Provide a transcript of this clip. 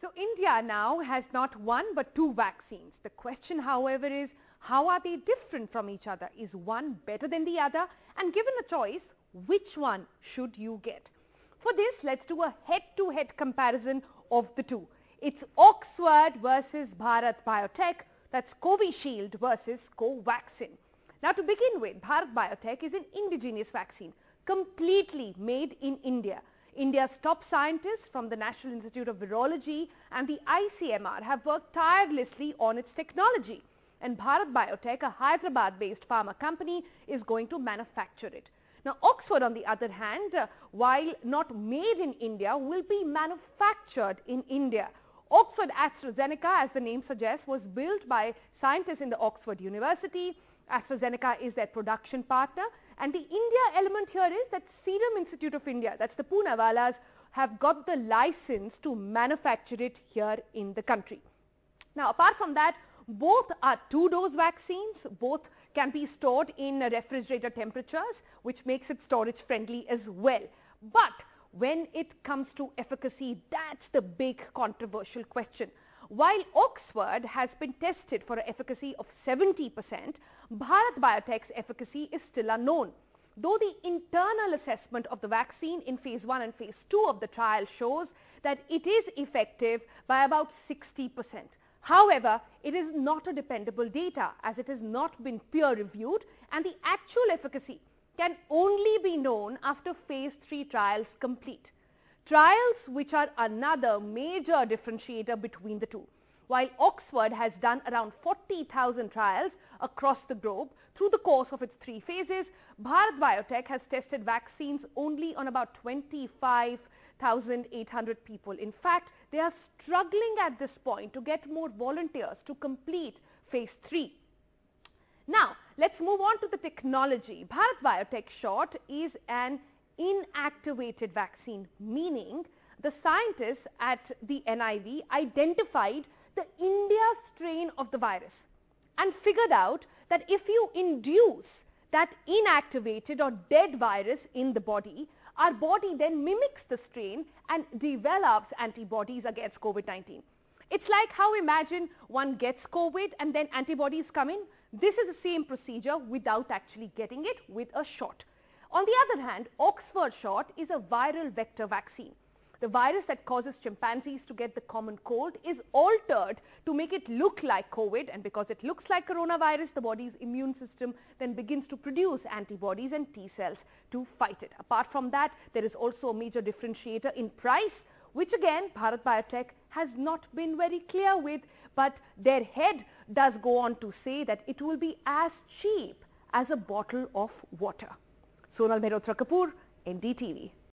So India now has not one but two vaccines. The question, however, is how are they different from each other? Is one better than the other? And given a choice, which one should you get? For this, let's do a head-to-head -head comparison of the two. It's Oxford versus Bharat Biotech. That's Covishield versus Covaxin. Now to begin with, Bharat Biotech is an indigenous vaccine, completely made in India. India's top scientists from the National Institute of Virology and the ICMR have worked tirelessly on its technology. And Bharat Biotech, a Hyderabad-based pharma company, is going to manufacture it. Now, Oxford, on the other hand, uh, while not made in India, will be manufactured in India. Oxford AstraZeneca, as the name suggests, was built by scientists in the Oxford University. AstraZeneca is their production partner. And the India element here is that Serum Institute of India, that's the Poonawalas, have got the license to manufacture it here in the country. Now, apart from that, both are two-dose vaccines. Both can be stored in refrigerator temperatures, which makes it storage friendly as well. But when it comes to efficacy, that's the big controversial question. While Oxford has been tested for an efficacy of 70%, Bharat Biotech's efficacy is still unknown. Though the internal assessment of the vaccine in phase 1 and phase 2 of the trial shows that it is effective by about 60%. However, it is not a dependable data as it has not been peer reviewed and the actual efficacy can only be known after phase 3 trials complete. Trials which are another major differentiator between the two. While Oxford has done around 40,000 trials across the globe through the course of its three phases, Bharat Biotech has tested vaccines only on about 25,800 people. In fact, they are struggling at this point to get more volunteers to complete phase 3 let's move on to the technology. Bharat Biotech short is an inactivated vaccine, meaning the scientists at the NIV identified the India strain of the virus and figured out that if you induce that inactivated or dead virus in the body, our body then mimics the strain and develops antibodies against COVID-19. It's like how imagine one gets COVID and then antibodies come in. This is the same procedure without actually getting it with a shot. On the other hand, Oxford shot is a viral vector vaccine. The virus that causes chimpanzees to get the common cold is altered to make it look like COVID and because it looks like coronavirus, the body's immune system then begins to produce antibodies and T cells to fight it. Apart from that, there is also a major differentiator in price which again Bharat Biotech has not been very clear with, but their head does go on to say that it will be as cheap as a bottle of water. Sonal Mehrotra Kapoor, NDTV.